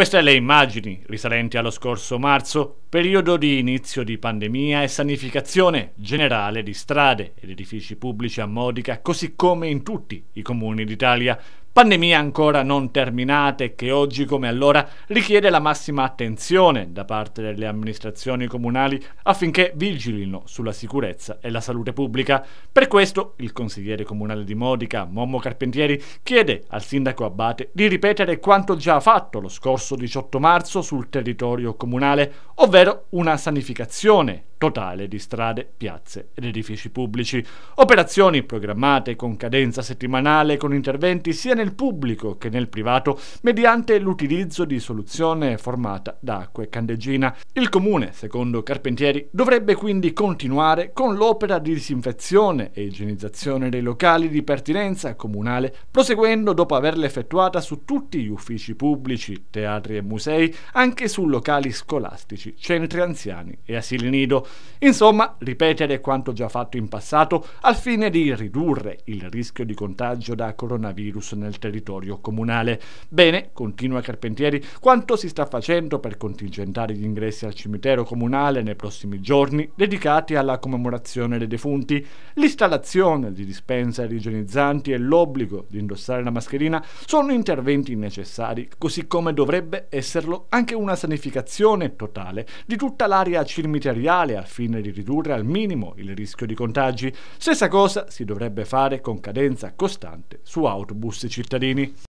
Queste le immagini risalenti allo scorso marzo, periodo di inizio di pandemia e sanificazione generale di strade ed edifici pubblici a Modica, così come in tutti i comuni d'Italia. Pandemia ancora non terminata e che oggi come allora richiede la massima attenzione da parte delle amministrazioni comunali affinché vigilino sulla sicurezza e la salute pubblica. Per questo il consigliere comunale di Modica, Mommo Carpentieri, chiede al sindaco Abate di ripetere quanto già fatto lo scorso 18 marzo sul territorio comunale, ovvero una sanificazione totale di strade, piazze ed edifici pubblici. Operazioni programmate con cadenza settimanale con interventi sia nel pubblico che nel privato mediante l'utilizzo di soluzione formata da acqua e candeggina. Il comune, secondo Carpentieri, dovrebbe quindi continuare con l'opera di disinfezione e igienizzazione dei locali di pertinenza comunale, proseguendo dopo averla effettuata su tutti gli uffici pubblici, teatri e musei, anche su locali scolastici, centri anziani e asili nido. Insomma, ripetere quanto già fatto in passato al fine di ridurre il rischio di contagio da coronavirus nel nel territorio comunale. Bene, continua Carpentieri, quanto si sta facendo per contingentare gli ingressi al cimitero comunale nei prossimi giorni dedicati alla commemorazione dei defunti? L'installazione di dispensa igienizzanti e l'obbligo di indossare la mascherina sono interventi necessari, così come dovrebbe esserlo anche una sanificazione totale di tutta l'area cimiteriale al fine di ridurre al minimo il rischio di contagi. Stessa cosa si dovrebbe fare con cadenza costante su autobus cittadini. sirtelerini.